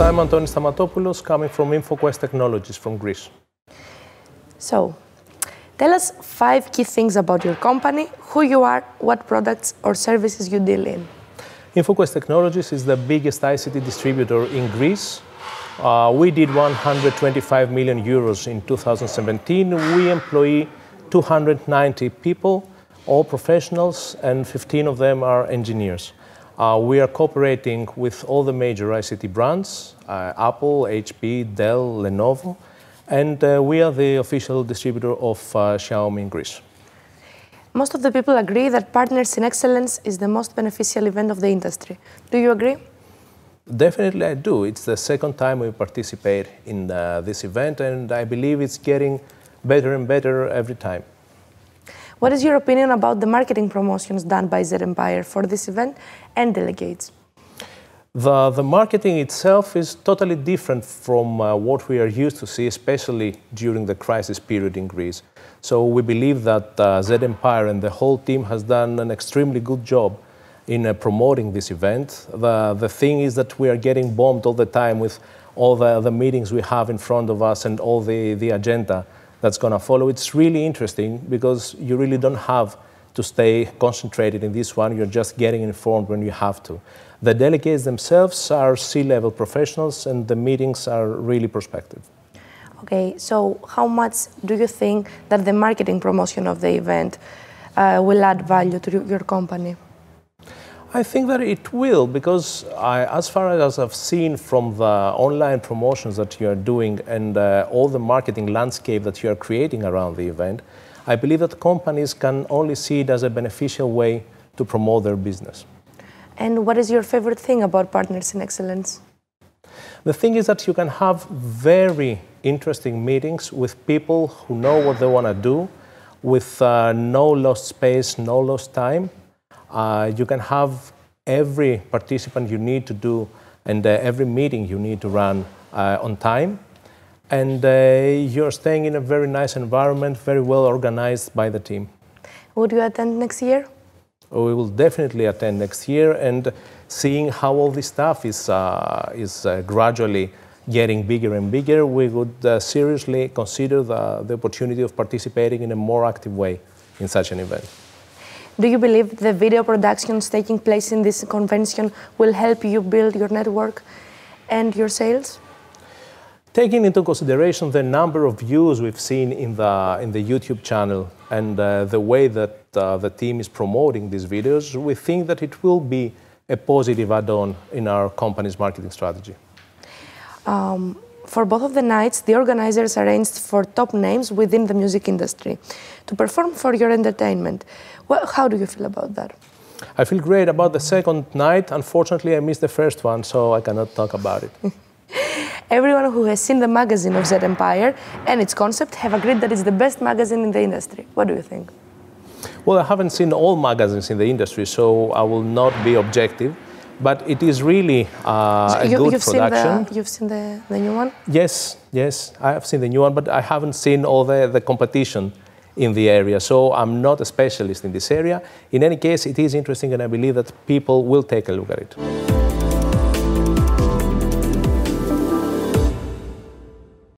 I'm Antonis Stamatopoulos, coming from InfoQuest Technologies from Greece. So, tell us five key things about your company, who you are, what products or services you deal in. InfoQuest Technologies is the biggest ICT distributor in Greece. Uh, we did 125 million euros in 2017. We employ 290 people, all professionals, and 15 of them are engineers. Uh, we are cooperating with all the major ICT brands, uh, Apple, HP, Dell, Lenovo, and uh, we are the official distributor of uh, Xiaomi in Greece. Most of the people agree that Partners in Excellence is the most beneficial event of the industry. Do you agree? Definitely I do. It's the second time we participate in uh, this event and I believe it's getting better and better every time. What is your opinion about the marketing promotions done by Z Empire for this event and delegates? The, the marketing itself is totally different from uh, what we are used to see, especially during the crisis period in Greece. So we believe that uh, Z Empire and the whole team has done an extremely good job in uh, promoting this event. The, the thing is that we are getting bombed all the time with all the, the meetings we have in front of us and all the, the agenda that's going to follow. It's really interesting because you really don't have to stay concentrated in this one. You're just getting informed when you have to. The delegates themselves are C-level professionals, and the meetings are really prospective. Okay, so how much do you think that the marketing promotion of the event uh, will add value to your company? I think that it will because I, as far as I've seen from the online promotions that you are doing and uh, all the marketing landscape that you are creating around the event, I believe that companies can only see it as a beneficial way to promote their business. And what is your favorite thing about Partners in Excellence? The thing is that you can have very interesting meetings with people who know what they want to do, with uh, no lost space, no lost time, uh, you can have every participant you need to do and uh, every meeting you need to run uh, on time. And uh, you're staying in a very nice environment, very well organized by the team. Would you attend next year? Oh, we will definitely attend next year and seeing how all this stuff is, uh, is uh, gradually getting bigger and bigger, we would seriously consider the, the opportunity of participating in a more active way in such an event. Do you believe the video productions taking place in this convention will help you build your network and your sales? Taking into consideration the number of views we've seen in the, in the YouTube channel and uh, the way that uh, the team is promoting these videos, we think that it will be a positive add-on in our company's marketing strategy. Um, for both of the nights, the organizers arranged for top names within the music industry to perform for your entertainment. Well, how do you feel about that? I feel great about the second night. Unfortunately, I missed the first one, so I cannot talk about it. Everyone who has seen the magazine of Z Empire and its concept have agreed that it's the best magazine in the industry. What do you think? Well, I haven't seen all magazines in the industry, so I will not be objective but it is really uh, so you, a good you've production. Seen the, you've seen the, the new one? Yes, yes, I have seen the new one, but I haven't seen all the, the competition in the area, so I'm not a specialist in this area. In any case, it is interesting, and I believe that people will take a look at it.